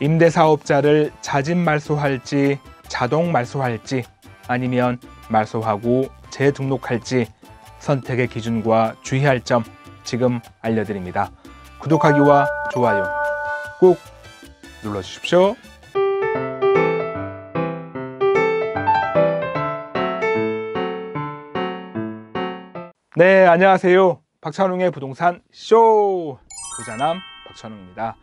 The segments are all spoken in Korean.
임대사업자를 자진 말소할지 자동 말소할지 아니면 말소하고 재등록할지 선택의 기준과 주의할 점 지금 알려드립니다. 구독하기와 좋아요 꼭 눌러주십시오. 네, 안녕하세요. 박찬웅의 부동산 쇼! 부자남 박찬웅입니다.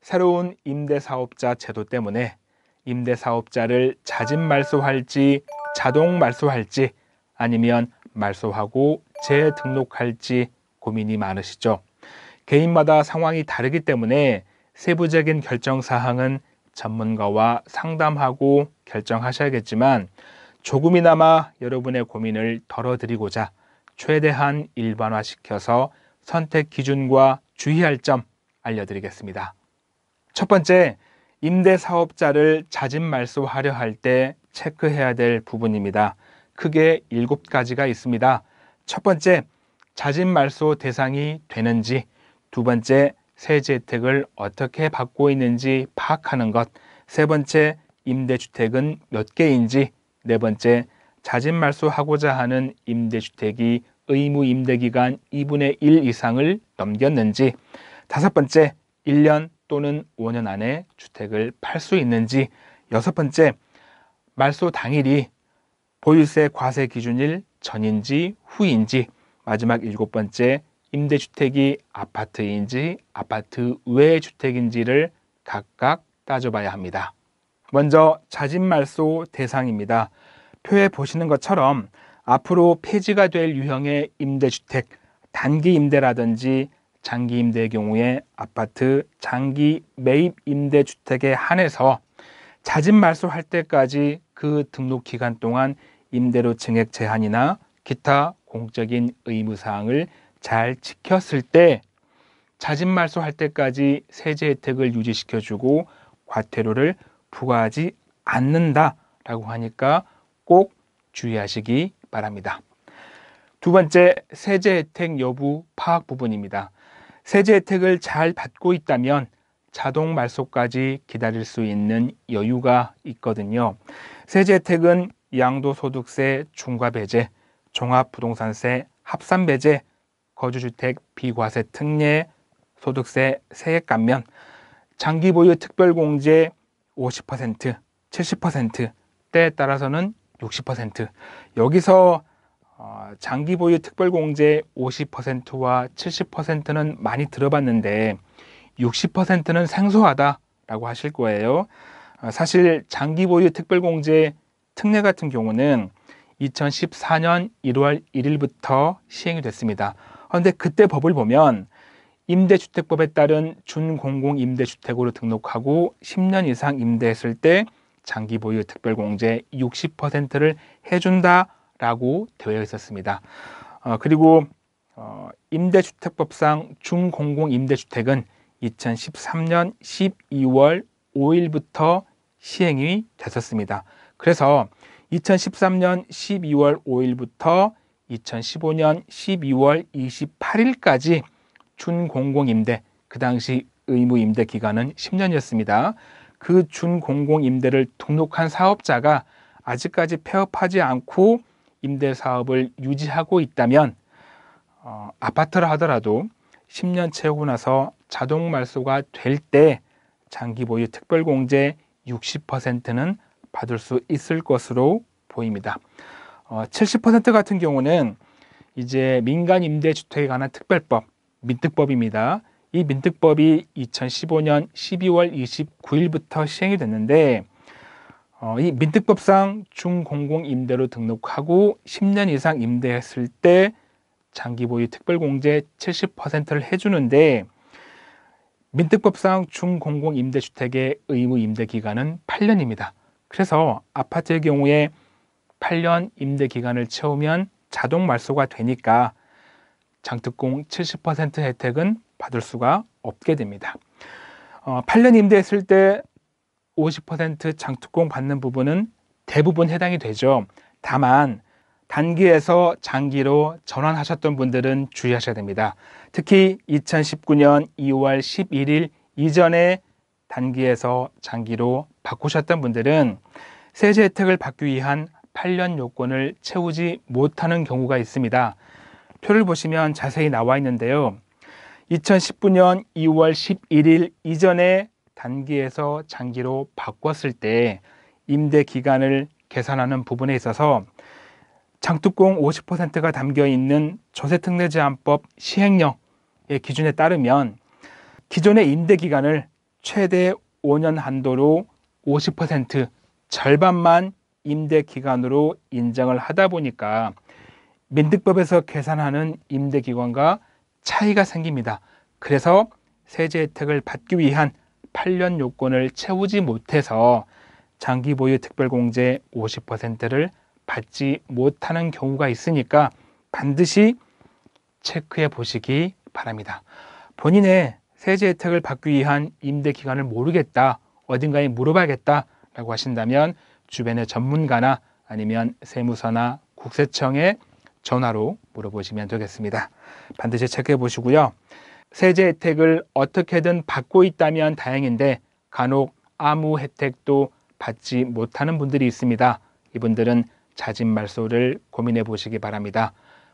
새로운 임대사업자 제도 때문에 임대사업자를 자진 말소할지 자동 말소할지 아니면 말소하고 재등록할지 고민이 많으시죠. 개인마다 상황이 다르기 때문에 세부적인 결정 사항은 전문가와 상담하고 결정하셔야겠지만 조금이나마 여러분의 고민을 덜어드리고자 최대한 일반화시켜서 선택 기준과 주의할 점 알려드리겠습니다. 첫 번째, 임대 사업자를 자진 말소하려 할 때 체크해야 될 부분입니다. 크게 일곱 가지가 있습니다. 첫 번째, 자진 말소 대상이 되는지, 두 번째, 세제 혜택을 어떻게 받고 있는지 파악하는 것, 세 번째, 임대주택은 몇 개인지, 네 번째, 자진 말소하고자 하는 임대주택이 의무 임대기간 2분의 1 이상을 넘겼는지, 다섯 번째, 1년 또는 5년 안에 주택을 팔 수 있는지 여섯 번째, 말소 당일이 보유세 과세 기준일 전인지 후인지 마지막 일곱 번째, 임대주택이 아파트인지 아파트 외 주택인지를 각각 따져봐야 합니다. 먼저 자진말소 대상입니다. 표에 보시는 것처럼 앞으로 폐지가 될 유형의 임대주택, 단기 임대라든지 장기 임대의 경우에 아파트 장기 매입 임대 주택에 한해서 자진 말소할 때까지 그 등록 기간 동안 임대료 증액 제한이나 기타 공적인 의무 사항을 잘 지켰을 때 자진 말소할 때까지 세제 혜택을 유지시켜 주고 과태료를 부과하지 않는다라고 하니까 꼭 주의하시기 바랍니다. 두 번째 세제 혜택 여부 파악 부분입니다. 세제 혜택을 잘 받고 있다면 자동 말소까지 기다릴 수 있는 여유가 있거든요. 세제 혜택은 양도소득세 중과 배제, 종합부동산세 합산 배제, 거주주택 비과세 특례, 소득세 세액 감면, 장기 보유 특별공제 50%, 70%, 때에 따라서는 60% 여기서 어, 장기 보유 특별공제 50%와 70%는 많이 들어봤는데 60%는 생소하다라고 하실 거예요. 어, 사실 장기 보유 특별공제 특례 같은 경우는 2014년 1월 1일부터 시행이 됐습니다. 그런데 그때 법을 보면 임대주택법에 따른 준공공임대주택으로 등록하고 10년 이상 임대했을 때 장기 보유 특별공제 60%를 해준다 라고 되어 있었습니다. 어, 그리고 어, 임대주택법상 중공공임대주택은 2013년 12월 5일부터 시행이 됐었습니다. 그래서 2013년 12월 5일부터 2015년 12월 28일까지 준공공임대, 그 당시 의무임대 기간은 10년이었습니다. 그 준공공임대를 등록한 사업자가 아직까지 폐업하지 않고 임대 사업을 유지하고 있다면 어, 아파트를 하더라도 10년 채우고 나서 자동 말소가 될 때 장기 보유 특별공제 60%는 받을 수 있을 것으로 보입니다. 어, 70% 같은 경우는 이제 민간 임대주택에 관한 특별법, 민특법입니다. 이 민특법이 2015년 12월 29일부터 시행이 됐는데 어, 이 민특법상 중공공 임대로 등록하고 10년 이상 임대했을 때 장기 보유 특별공제 70%를 해주는데 민특법상 중공공 임대주택의 의무 임대 기간은 8년입니다. 그래서 아파트의 경우에 8년 임대 기간을 채우면 자동 말소가 되니까 장특공 70% 혜택은 받을 수가 없게 됩니다. 어, 8년 임대했을 때50% 장특공 받는 부분은 대부분 해당이 되죠. 다만 단기에서 장기로 전환하셨던 분들은 주의하셔야 됩니다. 특히 2019년 2월 11일 이전에 단기에서 장기로 바꾸셨던 분들은 세제 혜택을 받기 위한 8년 요건을 채우지 못하는 경우가 있습니다. 표를 보시면 자세히 나와 있는데요. 2019년 2월 11일 이전에 단기에서 장기로 바꿨을 때 임대 기간을 계산하는 부분에 있어서 장특공 50%가 담겨 있는 조세특례 제한법 시행령의 기준에 따르면 기존의 임대 기간을 최대 5년 한도로 50% 절반만 임대 기간으로 인정을 하다 보니까 민득법에서 계산하는 임대 기간과 차이가 생깁니다. 그래서 세제 혜택을 받기 위한 8년 요건을 채우지 못해서 장기 보유 특별공제 50%를 받지 못하는 경우가 있으니까 반드시 체크해 보시기 바랍니다. 본인의 세제 혜택을 받기 위한 임대 기간을 모르겠다, 어딘가에 물어봐야겠다 라고 하신다면 주변의 전문가나 아니면 세무서나 국세청에 전화로 물어보시면 되겠습니다. 반드시 체크해 보시고요. 세제 혜택을 어떻게든 받고 있다면 다행인데 간혹 아무 혜택도 받지 못하는 분들이 있습니다. 이분들은 자진 말소를 고민해 보시기 바랍니다.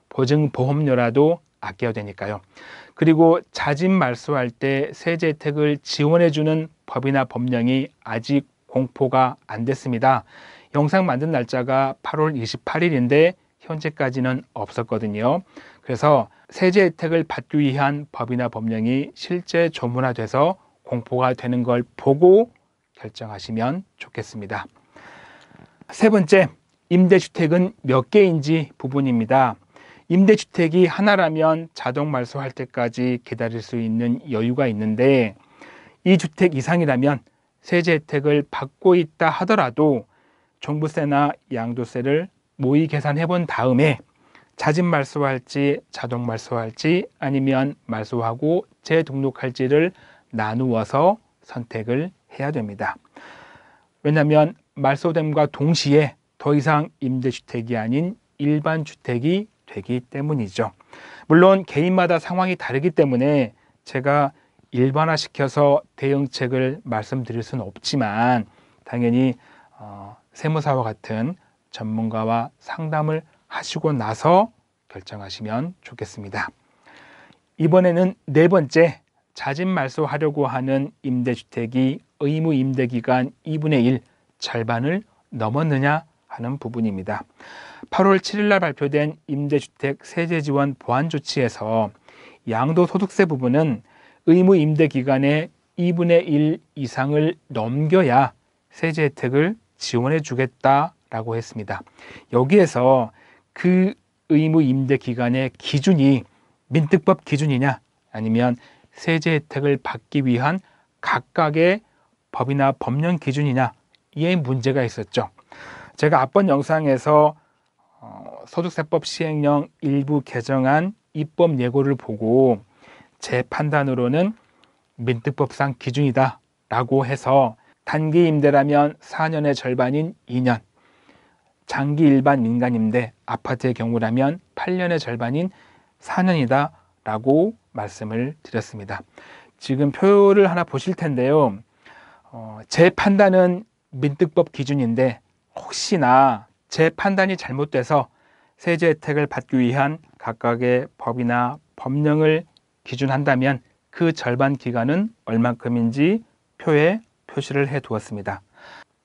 보증 보험료라도 아껴야 되니까요. 그리고 자진 말소할 때 세제 혜택을 지원해 주는 법이나 법령이 아직 공포가 안 됐습니다. 영상 만든 날짜가 8월 28일인데 현재까지는 없었거든요. 그래서 세제 혜택을 받기 위한 법이나 법령이 실제 조문화돼서 공포가 되는 걸 보고 결정하시면 좋겠습니다. 세 번째, 임대주택은 몇 개인지 부분입니다. 임대주택이 하나라면 자동 말소할 때까지 기다릴 수 있는 여유가 있는데 이 주택 이상이라면 세제 혜택을 받고 있다 하더라도 종부세나 양도세를 모의 계산해 본 다음에 자진 말소할지 자동 말소할지 아니면 말소하고 재등록할지를 나누어서 선택을 해야 됩니다. 왜냐하면 말소됨과 동시에 더 이상 임대주택이 아닌 일반 주택이 되기 때문이죠. 물론 개인마다 상황이 다르기 때문에 제가 일반화시켜서 대응책을 말씀드릴 수는 없지만 당연히 어, 세무사와 같은 전문가와 상담을 하시고 나서 결정하시면 좋겠습니다. 이번에는 네 번째 자진 말소하려고 하는 임대주택이 의무 임대기간 2분의 1 절반을 넘었느냐 하는 부분입니다. 8월 7일날 발표된 임대주택 세제 지원 보완 조치에서 양도소득세 부분은 의무 임대 기간의 2분의 1 이상을 넘겨야 세제 혜택을 지원해 주겠다 라고 했습니다. 여기에서 그 의무 임대 기간의 기준이 민특법 기준이냐 아니면 세제 혜택을 받기 위한 각각의 법이나 법령 기준이냐에 문제가 있었죠. 제가 앞번 영상에서 어, 소득세법 시행령 일부 개정안 입법 예고를 보고 제 판단으로는 민특법상 기준이다 라고 해서 단기 임대라면 4년의 절반인 2년 장기 일반 민간인데 아파트의 경우라면 8년의 절반인 4년이다 라고 말씀을 드렸습니다. 지금 표를 하나 보실 텐데요. 어, 제 판단은 민특법 기준인데 혹시나 제 판단이 잘못돼서 세제 혜택을 받기 위한 각각의 법이나 법령을 기준한다면 그 절반 기간은 얼만큼인지 표에 표시를 해 두었습니다.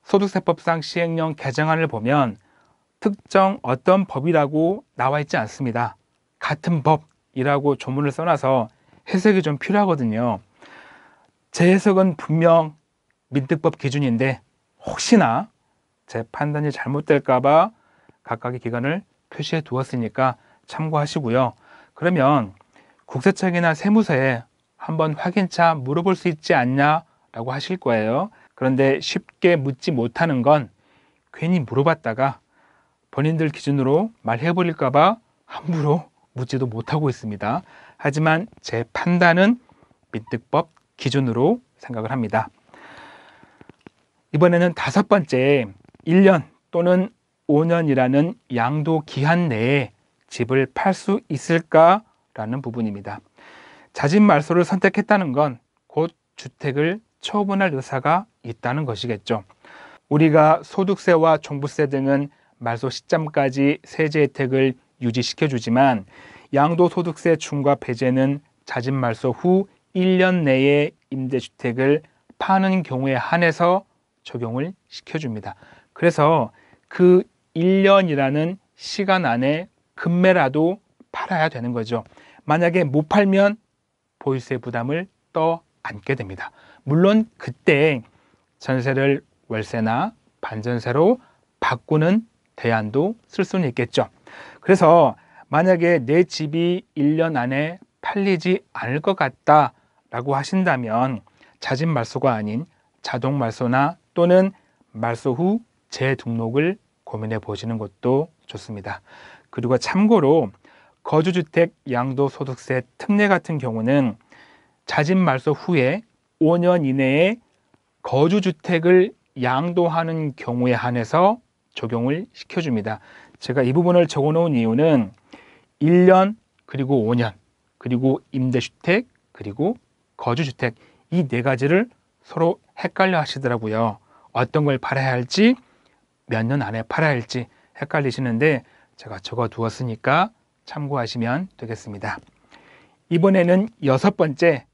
소득세법상 시행령 개정안을 보면 특정 어떤 법이라고 나와 있지 않습니다. 같은 법이라고 조문을 써놔서 해석이 좀 필요하거든요. 제 해석은 분명 민특법 기준인데 혹시나 제 판단이 잘못될까봐 각각의 기관을 표시해 두었으니까 참고하시고요. 그러면 국세청이나 세무서에 한번 확인차 물어볼 수 있지 않냐라고 하실 거예요. 그런데 쉽게 묻지 못하는 건 괜히 물어봤다가 본인들 기준으로 말해버릴까봐 함부로 묻지도 못하고 있습니다. 하지만 제 판단은 민득법 기준으로 생각을 합니다. 이번에는 다섯 번째 1년 또는 5년이라는 양도 기한 내에 집을 팔 수 있을까라는 부분입니다. 자진 말소를 선택했다는 건 곧 주택을 처분할 의사가 있다는 것이겠죠. 우리가 소득세와 종부세 등은 말소 시점까지 세제 혜택을 유지시켜 주지만 양도소득세 중과 배제는 자진 말소 후 1년 내에 임대주택을 파는 경우에 한해서 적용을 시켜줍니다. 그래서 그 1년이라는 시간 안에 금매라도 팔아야 되는 거죠. 만약에 못 팔면 보유세 부담을 떠 안게 됩니다. 물론 그때 전세를 월세나 반전세로 바꾸는 대안도 쓸 수는 있겠죠. 그래서 만약에 내 집이 1년 안에 팔리지 않을 것 같다라고 하신다면 자진 말소가 아닌 자동 말소나 또는 말소 후 재등록을 고민해 보시는 것도 좋습니다. 그리고 참고로 거주주택 양도소득세 특례 같은 경우는 자진 말소 후에 5년 이내에 거주주택을 양도하는 경우에 한해서 적용을 시켜줍니다. 제가 이 부분을 적어놓은 이유는 1년 그리고 5년 그리고 임대주택 그리고 거주주택 이 네 가지를 서로 헷갈려 하시더라고요. 어떤 걸 팔아야 할지 몇 년 안에 팔아야 할지 헷갈리시는데 제가 적어 두었으니까 참고하시면 되겠습니다. 이번에는 여섯 번째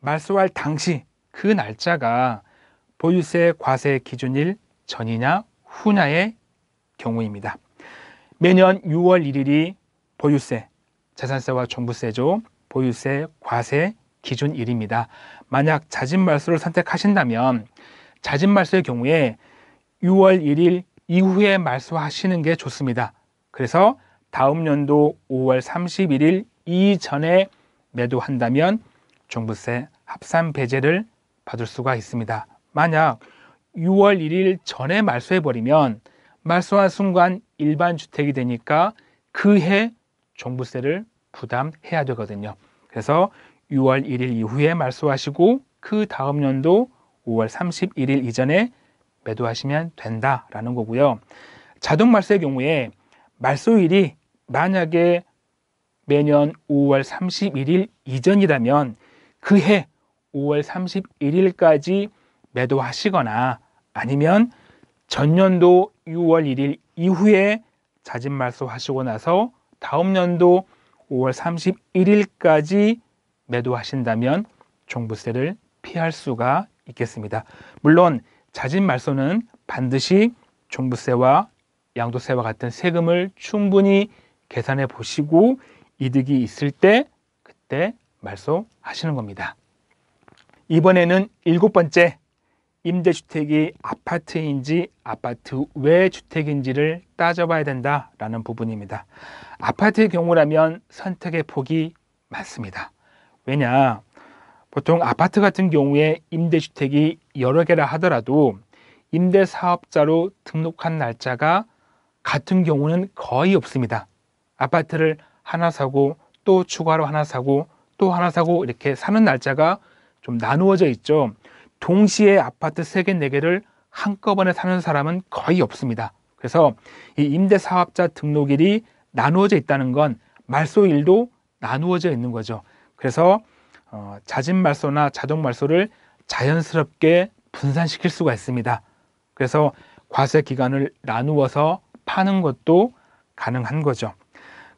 말소할 당시 그 날짜가 보유세 과세 기준일 전이냐 후냐의 경우입니다. 매년 6월 1일이 보유세, 재산세와 종부세죠. 보유세, 과세 기준일입니다. 만약 자진말소를 선택하신다면 자진말소의 경우에 6월 1일 이후에 말소하시는 게 좋습니다. 그래서 다음 연도 5월 31일 이전에 매도한다면 종부세 합산 배제를 받을 수가 있습니다. 만약 6월 1일 전에 말소해버리면 말소한 순간 일반 주택이 되니까 그해 종부세를 부담해야 되거든요. 그래서 6월 1일 이후에 말소하시고 그 다음 연도 5월 31일 이전에 매도하시면 된다라는 거고요. 자동 말소의 경우에 말소일이 만약에 매년 5월 31일 이전이라면 그해 5월 31일까지 매도하시거나 아니면 전년도 6월 1일 이후에 자진 말소하시고 나서 다음 년도 5월 31일까지 매도하신다면 종부세를 피할 수가 있겠습니다. 물론 자진 말소는 반드시 종부세와 양도세와 같은 세금을 충분히 계산해 보시고 이득이 있을 때 그때 말소하시는 겁니다. 이번에는 일곱 번째 임대주택이 아파트인지 아파트 외 주택인지를 따져봐야 된다라는 부분입니다. 아파트의 경우라면 선택의 폭이 많습니다. 왜냐? 보통 아파트 같은 경우에 임대주택이 여러 개라 하더라도 임대사업자로 등록한 날짜가 같은 경우는 거의 없습니다. 아파트를 하나 사고 또 추가로 하나 사고 또 하나 사고 이렇게 사는 날짜가 좀 나누어져 있죠. 동시에 아파트 3개4개를 한꺼번에 사는 사람은 거의 없습니다. 그래서 이 임대사업자 등록일이 나누어져 있다는 건 말소일도 나누어져 있는 거죠. 그래서 어, 자진 말소나 자동 말소를 자연스럽게 분산시킬 수가 있습니다. 그래서 과세 기간을 나누어서 파는 것도 가능한 거죠.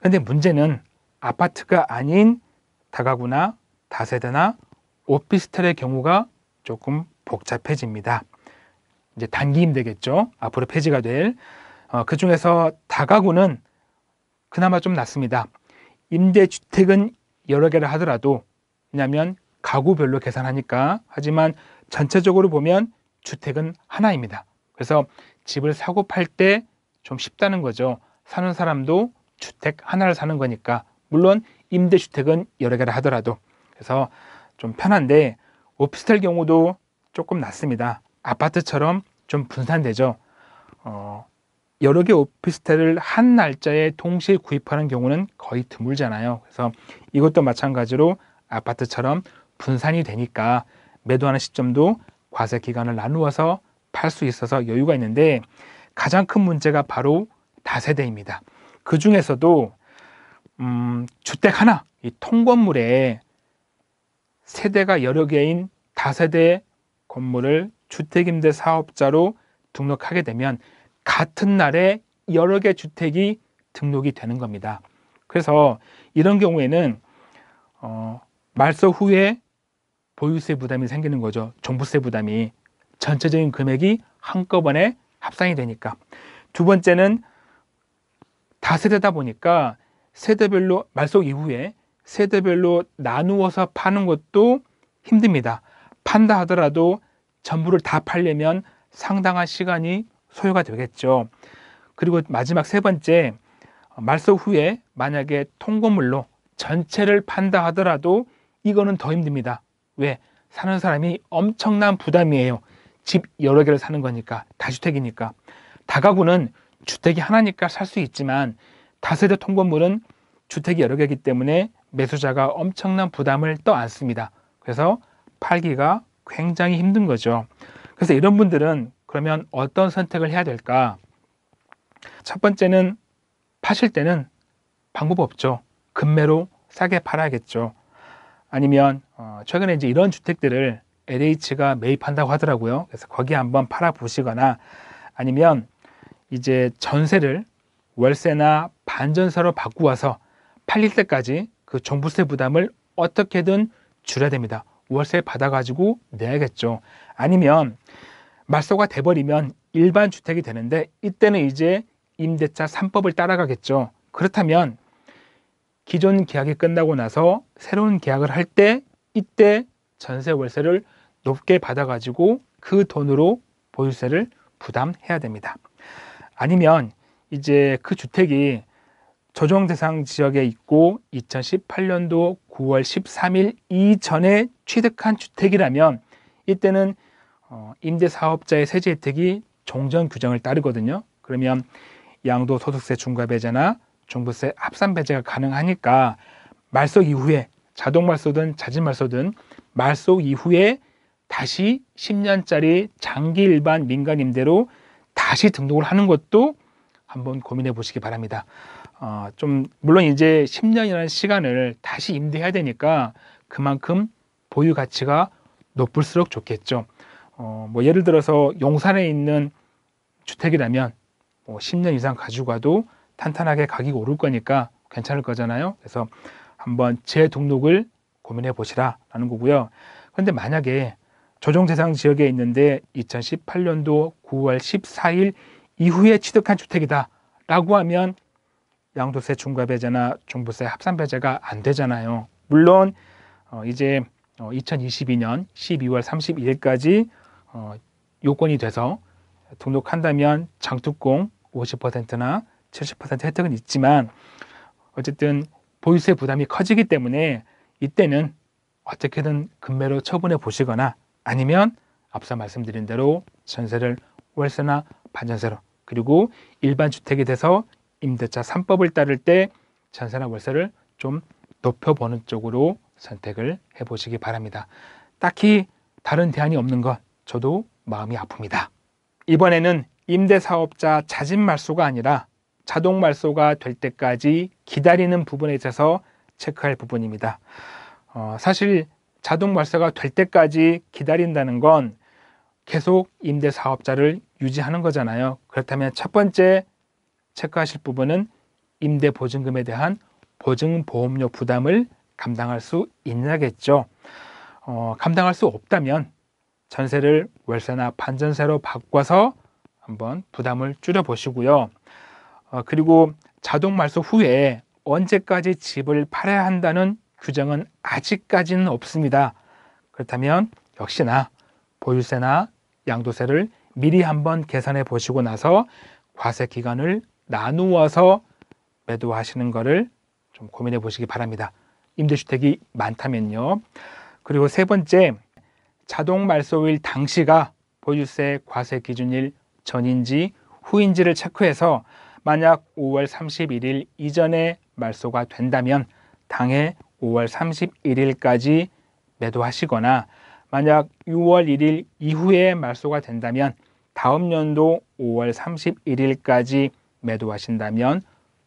그런데 문제는 아파트가 아닌 다가구나 다세대나 오피스텔의 경우가 조금 복잡해집니다. 이제 단기임 되겠죠. 앞으로 폐지가 될. 어, 그 중에서 다가구는 그나마 좀 낫습니다. 임대주택은 여러 개를 하더라도 왜냐면 가구별로 계산하니까 하지만 전체적으로 보면 주택은 하나입니다. 그래서 집을 사고 팔 때 좀 쉽다는 거죠. 사는 사람도 주택 하나를 사는 거니까 물론 임대주택은 여러 개를 하더라도 그래서 좀 편한데 오피스텔 뭐 경우도 조금 낮습니다. 아파트처럼 좀 분산되죠. 어, 여러 개 오피스텔을 한 날짜에 동시에 구입하는 경우는 거의 드물잖아요. 그래서 이것도 마찬가지로 아파트처럼 분산이 되니까 매도하는 시점도 과세 기간을 나누어서 팔 수 있어서 여유가 있는데 가장 큰 문제가 바로 다세대입니다. 그 중에서도 음, 주택 하나, 이 통건물에 세대가 여러 개인 다세대 건물을 주택임대 사업자로 등록하게 되면 같은 날에 여러 개 주택이 등록이 되는 겁니다. 그래서 이런 경우에는 어, 말소 후에 보유세 부담이 생기는 거죠. 종부세 부담이 전체적인 금액이 한꺼번에 합산이 되니까. 두 번째는 다세대다 보니까 세대별로 말소 이후에 세대별로 나누어서 파는 것도 힘듭니다. 판다 하더라도 전부를 다 팔려면 상당한 시간이 소요가 되겠죠. 그리고 마지막 세 번째, 말소 후에 만약에 통고물로 전체를 판다 하더라도 이거는 더 힘듭니다. 왜? 사는 사람이 엄청난 부담이에요. 집 여러 개를 사는 거니까, 다주택이니까. 다가구는 주택이 하나니까 살 수 있지만 다세대 통건물은 주택이 여러 개이기 때문에 매수자가 엄청난 부담을 떠안습니다. 그래서 팔기가 굉장히 힘든 거죠. 그래서 이런 분들은 그러면 어떤 선택을 해야 될까? 첫 번째는 파실 때는 방법 없죠. 급매로 싸게 팔아야겠죠. 아니면 어, 최근에 이제 이런 주택들을 LH가 매입한다고 하더라고요. 그래서 거기 한번 팔아 보시거나 아니면 이제 전세를 월세나 반전세로 바꾸어서 팔릴 때까지 그 종부세 부담을 어떻게든 줄여야 됩니다. 월세 받아가지고 내야겠죠. 아니면 말소가 돼버리면 일반 주택이 되는데 이때는 이제 임대차 3법을 따라가겠죠. 그렇다면 기존 계약이 끝나고 나서 새로운 계약을 할 때 이때 전세 월세를 높게 받아가지고 그 돈으로 보유세를 부담해야 됩니다. 아니면 이제 그 주택이 조정 대상 지역에 있고 2018년도 9월 13일 이전에 취득한 주택이라면 이때는 어, 임대사업자의 세제 혜택이 종전 규정을 따르거든요. 그러면 양도소득세 중과배제나 종부세 합산배제가 가능하니까 말소 이후에 자동 말소든 자진 말소든 말소 이후에 다시 10년짜리 장기 일반 민간 임대로 다시 등록을 하는 것도 한번 고민해 보시기 바랍니다. 어, 좀 물론 이제 10년이라는 시간을 다시 임대해야 되니까 그만큼 보유 가치가 높을수록 좋겠죠. 어, 뭐 예를 들어서 용산에 있는 주택이라면 뭐 10년 이상 가지고 가도 탄탄하게 가격이 오를 거니까 괜찮을 거잖아요. 그래서 한번 재등록을 고민해 보시라라는 거고요. 그런데 만약에 조정 대상 지역에 있는데 2018년도 9월 14일 이후에 취득한 주택이다라고 하면 양도세 중과 배제나 종부세 합산 배제가 안 되잖아요. 물론 어, 이제 어, 2022년 12월 31일까지 어, 요건이 돼서 등록한다면 장특공 50%나 70% 혜택은 있지만 어쨌든 보유세 부담이 커지기 때문에 이때는 어떻게든 금매로 처분해 보시거나 아니면 앞서 말씀드린 대로 전세를 월세나 반전세로 그리고 일반 주택이 돼서 임대차 3법을 따를 때 전세나 월세를 좀 높여보는 쪽으로 선택을 해보시기 바랍니다. 딱히 다른 대안이 없는 것 저도 마음이 아픕니다. 이번에는 임대사업자 자진 말소가 아니라 자동 말소가 될 때까지 기다리는 부분에 있어서 체크할 부분입니다. 어, 사실 자동 말소가 될 때까지 기다린다는 건 계속 임대 사업자를 유지하는 거잖아요. 그렇다면 첫 번째 체크하실 부분은 임대 보증금에 대한 보증 보험료 부담을 감당할 수 있냐겠죠. 어, 감당할 수 없다면 전세를 월세나 반전세로 바꿔서 한번 부담을 줄여 보시고요. 어, 그리고 자동 말소 후에 언제까지 집을 팔아야 한다는 규정은 아직까지는 없습니다. 그렇다면 역시나 보유세나 양도세를 미리 한번 계산해 보시고 나서 과세 기간을 나누어서 매도하시는 것을 좀 고민해 보시기 바랍니다. 임대주택이 많다면요. 그리고 세 번째, 자동 말소일 당시가 보유세 과세 기준일 전인지 후인지를 체크해서 만약 5월 31일 이전에 말소가 된다면 당해 5월 31일까지 매도하시거나 만약 6월 1일 이후에 말소가 된다면 다음 연도 5월 31일까지 매도하신다면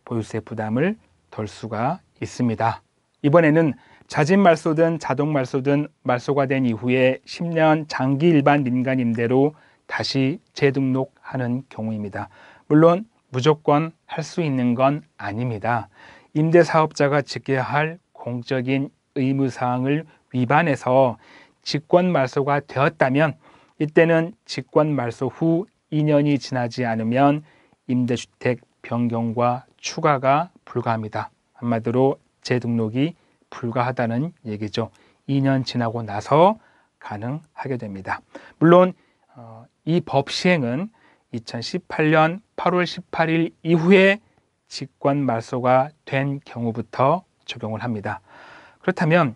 보유세 부담을 덜 수가 있습니다. 이번에는 자진 말소든 자동 말소든 말소가 된 이후에 10년 장기 일반 민간 임대로 다시 재등록하는 경우입니다. 물론 무조건 할 수 있는 건 아닙니다. 임대 사업자가 지켜야 할 공적인 의무 사항을 위반해서 직권 말소가 되었다면 이때는 직권 말소 후 2년이 지나지 않으면 임대주택 변경과 추가가 불가합니다. 한마디로 재등록이 불가하다는 얘기죠. 2년 지나고 나서 가능하게 됩니다. 물론 어, 이법 시행은 2018년 8월 18일 이후에 직권 말소가 된 경우부터 적용을 합니다. 그렇다면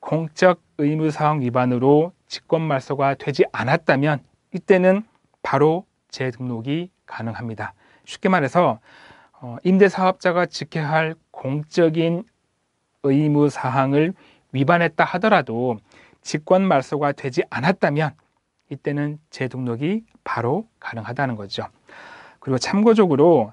공적 의무사항 위반으로 직권 말소가 되지 않았다면 이때는 바로 재등록이 가능합니다. 쉽게 말해서 어, 임대 사업자가 지켜야 할 공적인 의무 사항을 위반했다 하더라도 직권 말소가 되지 않았다면 이때는 재등록이 바로 가능하다는 거죠. 그리고 참고적으로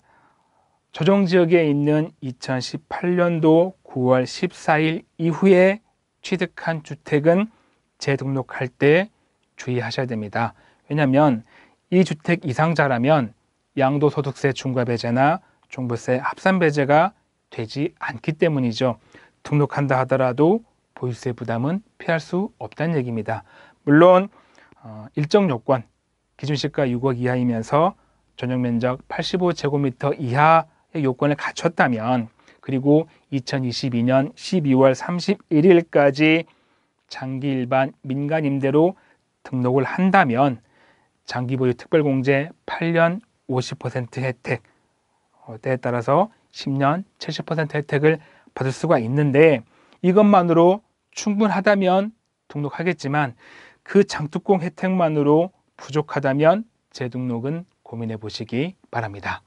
조정 지역에 있는 2018년도 9월 14일 이후에 취득한 주택은 재등록할 때 주의하셔야 됩니다. 왜냐하면 이 주택 이상자라면 양도소득세 중과배제나 종부세 합산배제가 되지 않기 때문이죠. 등록한다 하더라도 보유세 부담은 피할 수 없다는 얘기입니다. 물론 어, 일정 요건 기준시가 6억 이하이면서 전용 면적 85제곱미터 이하의 요건을 갖췄다면 그리고 2022년 12월 31일까지 장기 일반 민간 임대로 등록을 한다면 장기 보유 특별공제 8년 50% 혜택 어, 때에 따라서 10년 70% 혜택을 받을 수가 있는데 이것만으로 충분하다면 등록하겠지만 그 장특공 혜택만으로 부족하다면 재등록은 고민해 보시기 바랍니다.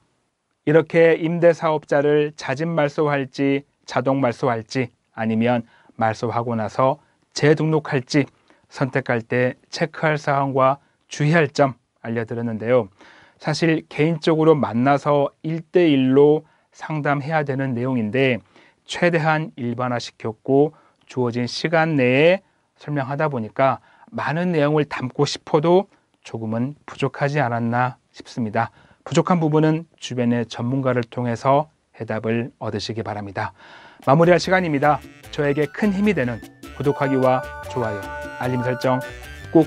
이렇게 임대 사업자를 자진 말소할지 자동 말소할지 아니면 말소하고 나서 재등록할지 선택할 때 체크할 사항과 주의할 점 알려드렸는데요. 사실 개인적으로 만나서 일대일로 상담해야 되는 내용인데 최대한 일반화시켰고 주어진 시간 내에 설명하다 보니까 많은 내용을 담고 싶어도 조금은 부족하지 않았나 싶습니다. 부족한 부분은 주변의 전문가를 통해서 해답을 얻으시기 바랍니다. 마무리할 시간입니다. 저에게 큰 힘이 되는 구독하기와 좋아요, 알림 설정 꼭